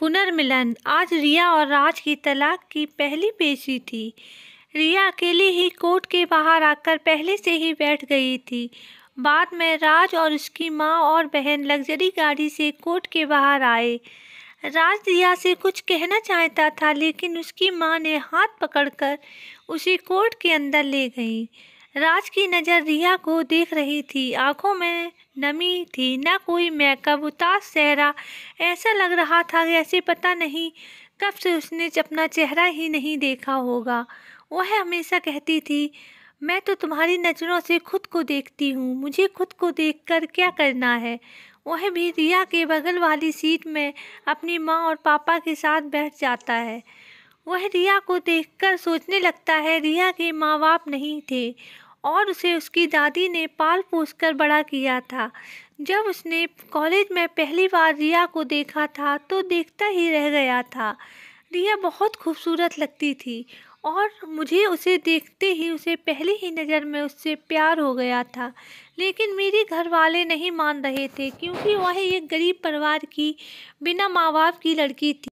पुनर्मिलन आज रिया और राज की तलाक की पहली पेशी थी रिया अकेली ही कोर्ट के बाहर आकर पहले से ही बैठ गई थी बाद में राज और उसकी माँ और बहन लग्जरी गाड़ी से कोर्ट के बाहर आए राज रिया से कुछ कहना चाहता था लेकिन उसकी माँ ने हाथ पकड़कर उसे कोर्ट के अंदर ले गई राज की नज़र रिया को देख रही थी आंखों में नमी थी ना कोई मेकअप उतार चेहरा ऐसा लग रहा था जैसे पता नहीं कब से उसने अपना चेहरा ही नहीं देखा होगा वह हमेशा कहती थी मैं तो तुम्हारी नज़रों से खुद को देखती हूँ मुझे खुद को देखकर क्या करना है वह भी रिया के बगल वाली सीट में अपनी माँ और पापा के साथ बैठ जाता है वह रिया को देखकर सोचने लगता है रिया के माँ बाप नहीं थे और उसे उसकी दादी ने पाल पोस कर बड़ा किया था जब उसने कॉलेज में पहली बार रिया को देखा था तो देखता ही रह गया था रिया बहुत खूबसूरत लगती थी और मुझे उसे देखते ही उसे पहली ही नज़र में उससे प्यार हो गया था लेकिन मेरे घर वाले नहीं मान रहे थे क्योंकि वह एक गरीब परिवार की बिना माँ बाप की लड़की थी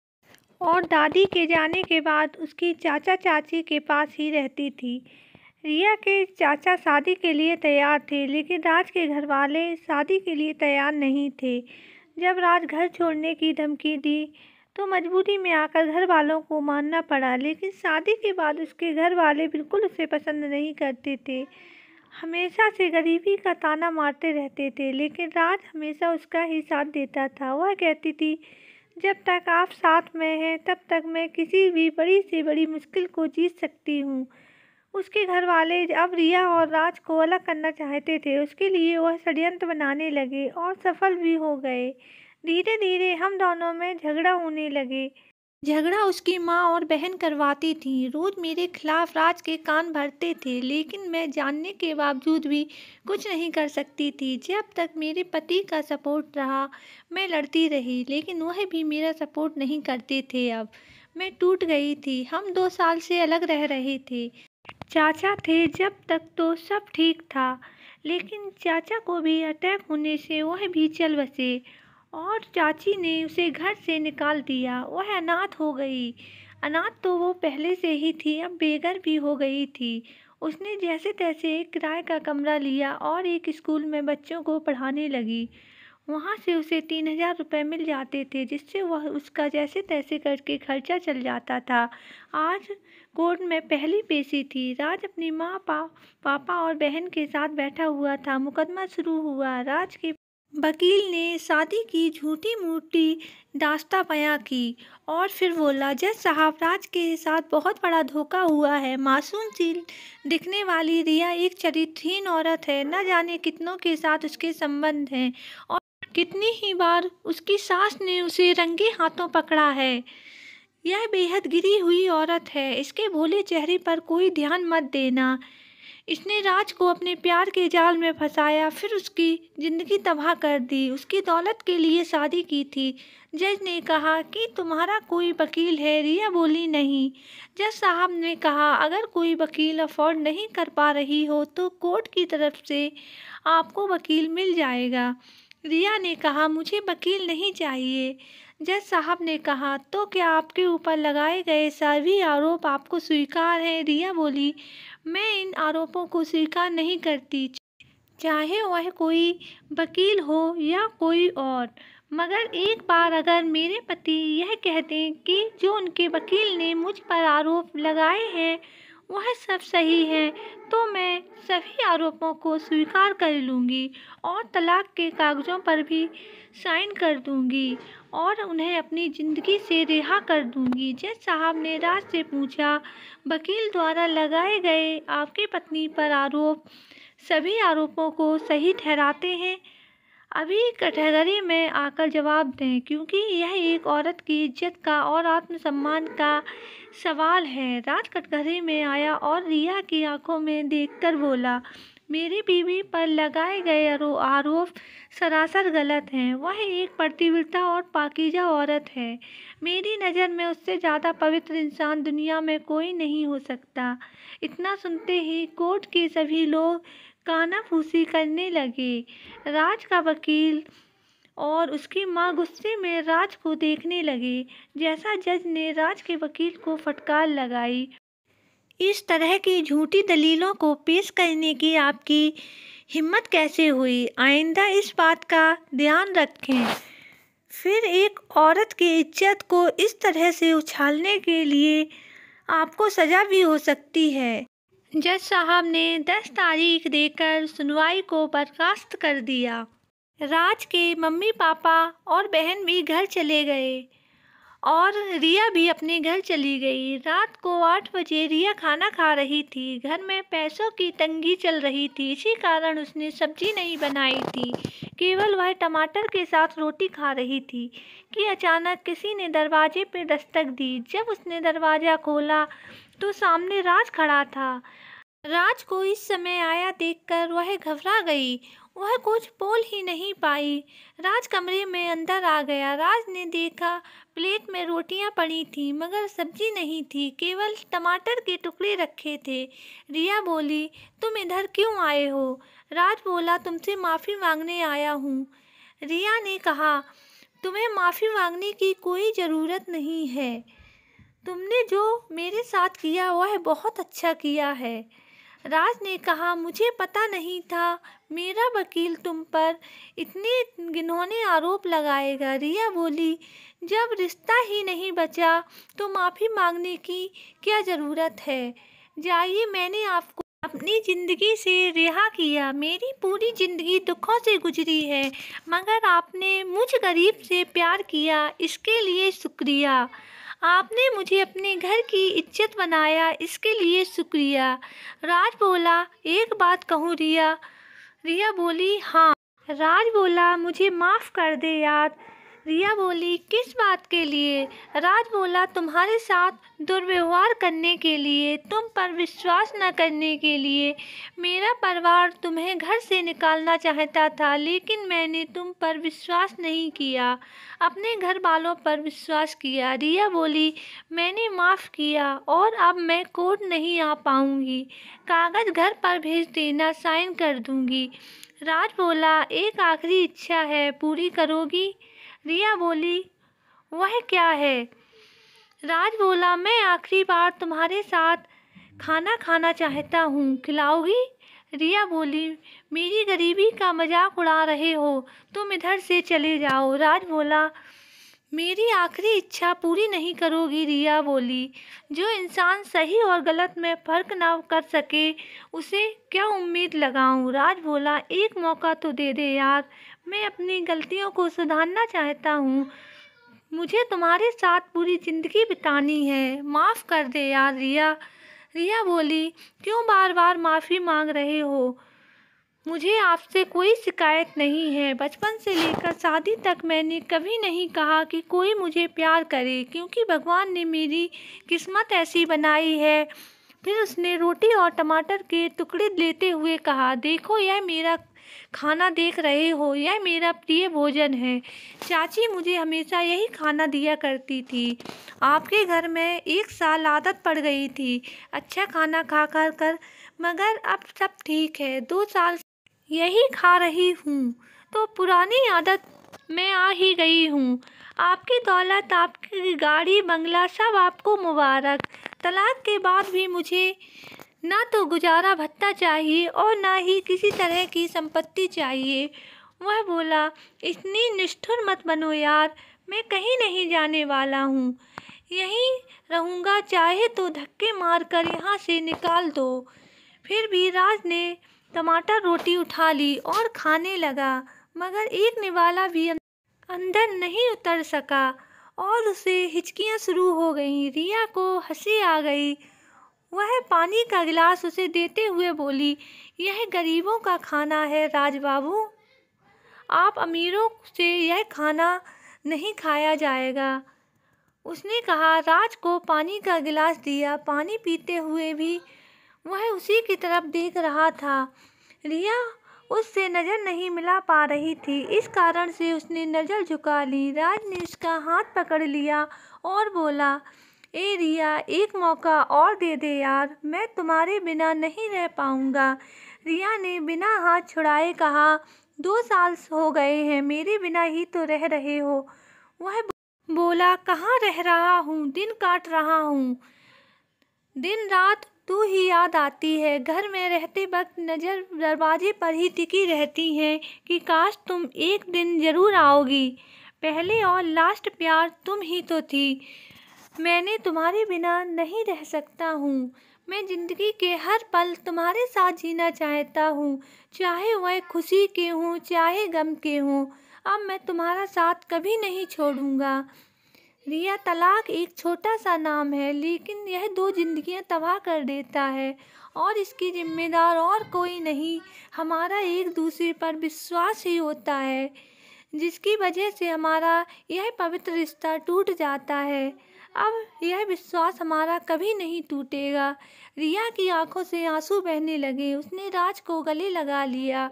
और दादी के जाने के बाद उसकी चाचा चाची के पास ही रहती थी रिया के चाचा शादी के लिए तैयार थे लेकिन राज के घर वाले शादी के लिए तैयार नहीं थे जब राज घर छोड़ने की धमकी दी तो मजबूरी में आकर घर वालों को मानना पड़ा लेकिन शादी के बाद उसके घर वाले बिल्कुल उसे पसंद नहीं करते थे हमेशा से गरीबी का ताना मारते रहते थे लेकिन राज हमेशा उसका ही साथ देता था वह कहती थी जब तक आप साथ में हैं तब तक मैं किसी भी बड़ी से बड़ी मुश्किल को जीत सकती हूँ उसके घर वाले अब रिया और राज को अलग करना चाहते थे उसके लिए वह षडयंत्र बनाने लगे और सफल भी हो गए धीरे धीरे हम दोनों में झगड़ा होने लगे झगड़ा उसकी माँ और बहन करवाती थीं रोज़ मेरे खिलाफ़ राज के कान भरते थे लेकिन मैं जानने के बावजूद भी कुछ नहीं कर सकती थी जब तक मेरे पति का सपोर्ट रहा मैं लड़ती रही लेकिन वह भी मेरा सपोर्ट नहीं करते थे अब मैं टूट गई थी हम दो साल से अलग रह रहे थे चाचा थे जब तक तो सब ठीक था लेकिन चाचा को भी अटैक होने से वह भी चल बसे और चाची ने उसे घर से निकाल दिया वह अनाथ हो गई अनाथ तो वो पहले से ही थी अब बेघर भी हो गई थी उसने जैसे तैसे एक किराए का कमरा लिया और एक स्कूल में बच्चों को पढ़ाने लगी वहाँ से उसे तीन हज़ार रुपये मिल जाते थे जिससे वह उसका जैसे तैसे करके खर्चा चल जाता था आज कोर्ट में पहली पेशी थी राज अपनी माँ पा पापा और बहन के साथ बैठा हुआ था मुकदमा शुरू हुआ राज के वकील ने शादी की झूठी मूठी दास्ता बयाँ की और फिर बोला जज साहब राज के साथ बहुत बड़ा धोखा हुआ है मासूम सी दिखने वाली रिया एक चरित्रहीन औरत है न जाने कितनों के साथ उसके संबंध हैं और कितनी ही बार उसकी सास ने उसे रंगे हाथों पकड़ा है यह बेहद गिरी हुई औरत है इसके भोले चेहरे पर कोई ध्यान मत देना इसने राज को अपने प्यार के जाल में फंसाया फिर उसकी ज़िंदगी तबाह कर दी उसकी दौलत के लिए शादी की थी जज ने कहा कि तुम्हारा कोई वकील है रिया बोली नहीं जज साहब ने कहा अगर कोई वकील अफोर्ड नहीं कर पा रही हो तो कोर्ट की तरफ से आपको वकील मिल जाएगा रिया ने कहा मुझे वकील नहीं चाहिए जज साहब ने कहा तो क्या आपके ऊपर लगाए गए सभी आरोप आपको स्वीकार हैं रिया बोली मैं इन आरोपों को स्वीकार नहीं करती चाहे वह कोई वकील हो या कोई और मगर एक बार अगर मेरे पति यह कहते कि जो उनके वकील ने मुझ पर आरोप लगाए हैं वह सब सही है तो मैं सभी आरोपों को स्वीकार कर लूँगी और तलाक के कागज़ों पर भी साइन कर दूँगी और उन्हें अपनी ज़िंदगी से रिहा कर दूँगी जज साहब ने राज से पूछा वकील द्वारा लगाए गए आपकी पत्नी पर आरोप सभी आरोपों को सही ठहराते हैं अभी कैटेगरी में आकर जवाब दें क्योंकि यह एक औरत की इज्जत का और आत्मसम्मान का सवाल है राज कटघरी में आया और रिया की आंखों में देखकर बोला मेरी बीवी पर लगाए गए आरोप सरासर गलत हैं वह एक प्रतिव्रता और पाकिजा औरत है मेरी नज़र में उससे ज़्यादा पवित्र इंसान दुनिया में कोई नहीं हो सकता इतना सुनते ही कोर्ट के सभी लोग कानाफूसी करने लगे राज का वकील और उसकी माँ गुस्से में राज को देखने लगे जैसा जज ने राज के वकील को फटकार लगाई इस तरह की झूठी दलीलों को पेश करने की आपकी हिम्मत कैसे हुई आइंदा इस बात का ध्यान रखें फिर एक औरत की इज्जत को इस तरह से उछालने के लिए आपको सज़ा भी हो सकती है जज साहब ने दस तारीख देकर सुनवाई को बर्खास्त कर दिया राज के मम्मी पापा और बहन भी घर चले गए और रिया भी अपने घर चली गई रात को आठ बजे रिया खाना खा रही थी घर में पैसों की तंगी चल रही थी इसी कारण उसने सब्जी नहीं बनाई थी केवल वह टमाटर के साथ रोटी खा रही थी कि अचानक किसी ने दरवाजे पर दस्तक दी जब उसने दरवाज़ा खोला तो सामने राज खड़ा था राज को इस समय आया देखकर वह घबरा गई वह कुछ बोल ही नहीं पाई राज कमरे में अंदर आ गया राज ने देखा प्लेट में रोटियां पड़ी थी मगर सब्जी नहीं थी केवल टमाटर के टुकड़े रखे थे रिया बोली तुम इधर क्यों आए हो राज बोला तुमसे माफ़ी मांगने आया हूँ रिया ने कहा तुम्हें माफ़ी मांगने की कोई ज़रूरत नहीं है तुमने जो मेरे साथ किया वह बहुत अच्छा किया है राज ने कहा मुझे पता नहीं था मेरा वकील तुम पर इतने घिनौने आरोप लगाएगा रिया बोली जब रिश्ता ही नहीं बचा तो माफ़ी मांगने की क्या ज़रूरत है जाइए मैंने आपको अपनी ज़िंदगी से रिहा किया मेरी पूरी ज़िंदगी दुखों से गुजरी है मगर आपने मुझ गरीब से प्यार किया इसके लिए शुक्रिया आपने मुझे अपने घर की इज्जत बनाया इसके लिए शुक्रिया राज बोला एक बात कहूँ रिया रिया बोली हाँ राज बोला मुझे माफ़ कर दे यार रिया बोली किस बात के लिए राज बोला तुम्हारे साथ दुर्व्यवहार करने के लिए तुम पर विश्वास न करने के लिए मेरा परिवार तुम्हें घर से निकालना चाहता था लेकिन मैंने तुम पर विश्वास नहीं किया अपने घर वालों पर विश्वास किया रिया बोली मैंने माफ़ किया और अब मैं कोर्ट नहीं आ पाऊँगी कागज़ घर पर भेज देना साइन कर दूँगी राज बोला एक आखिरी इच्छा है पूरी करोगी रिया बोली वह क्या है राज बोला मैं आखिरी बार तुम्हारे साथ खाना खाना चाहता हूँ खिलाओगी रिया बोली मेरी गरीबी का मजाक उड़ा रहे हो तुम इधर से चले जाओ राज बोला मेरी आखिरी इच्छा पूरी नहीं करोगी रिया बोली जो इंसान सही और गलत में फ़र्क ना कर सके उसे क्या उम्मीद लगाऊं राज बोला एक मौका तो दे दे यार मैं अपनी गलतियों को सुधारना चाहता हूँ मुझे तुम्हारे साथ पूरी ज़िंदगी बितानी है माफ़ कर दे यार रिया रिया बोली क्यों बार बार माफ़ी मांग रहे हो मुझे आपसे कोई शिकायत नहीं है बचपन से लेकर शादी तक मैंने कभी नहीं कहा कि कोई मुझे प्यार करे क्योंकि भगवान ने मेरी किस्मत ऐसी बनाई है फिर उसने रोटी और टमाटर के टुकड़े लेते हुए कहा देखो यह मेरा खाना देख रहे हो यह मेरा प्रिय भोजन है चाची मुझे हमेशा यही खाना दिया करती थी आपके घर में एक साल आदत पड़ गई थी अच्छा खाना खा कर कर मगर अब सब ठीक है दो साल यही खा रही हूँ तो पुरानी आदत मैं आ ही गई हूँ आपकी दौलत आपकी गाड़ी बंगला सब आपको मुबारक तलाक के बाद भी मुझे ना तो गुजारा भत्ता चाहिए और ना ही किसी तरह की संपत्ति चाहिए वह बोला इतनी निष्ठुर मत बनो यार मैं कहीं नहीं जाने वाला हूँ यहीं रहूँगा चाहे तो धक्के मार कर यहाँ से निकाल दो फिर भी राज ने टमाटर रोटी उठा ली और खाने लगा मगर एक निवाला भी अं-, अंदर नहीं उतर सका और उसे हिचकियाँ शुरू हो गईं रिया को हंसी आ गई वह पानी का गिलास उसे देते हुए बोली यह गरीबों का खाना है राजबाबू आप अमीरों से यह खाना नहीं खाया जाएगा उसने कहा राज को पानी का गिलास दिया पानी पीते हुए भी वह उसी की तरफ देख रहा था रिया उससे नज़र नहीं मिला पा रही थी इस कारण से उसने नज़र झुका ली राज ने उसका हाथ पकड़ लिया और बोला ए रिया एक मौका और दे दे यार मैं तुम्हारे बिना नहीं रह पाऊँगा रिया ने बिना हाथ छुड़ाए कहा दो साल हो गए हैं मेरे बिना ही तो रह रहे हो वह बोला कहाँ रह रहा हूँ दिन काट रहा हूँ दिन रात तू ही याद आती है घर में रहते वक्त नज़र दरवाजे पर ही टिकी रहती हैं कि काश तुम एक दिन ज़रूर आओगी पहले और लास्ट प्यार तुम ही तो थी मैंने तुम्हारे बिना नहीं रह सकता हूँ मैं ज़िंदगी के हर पल तुम्हारे साथ जीना चाहता हूँ चाहे वह खुशी के हों चाहे गम के हों अब मैं तुम्हारा साथ कभी नहीं छोड़ूंगा रिया तलाक एक छोटा सा नाम है लेकिन यह दो जिंदगियां तबाह कर देता है और इसकी जिम्मेदार और कोई नहीं हमारा एक दूसरे पर विश्वास ही होता है जिसकी वजह से हमारा यह पवित्र रिश्ता टूट जाता है अब यह विश्वास हमारा कभी नहीं टूटेगा रिया की आंखों से आंसू बहने लगे उसने राज को गले लगा लिया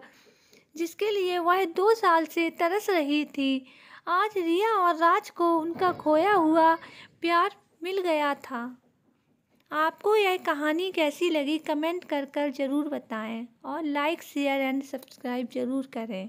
जिसके लिए वह दो साल से तरस रही थी आज रिया और राज को उनका खोया हुआ प्यार मिल गया था आपको यह कहानी कैसी लगी कमेंट कर कर ज़रूर बताएं और लाइक शेयर एंड सब्सक्राइब ज़रूर करें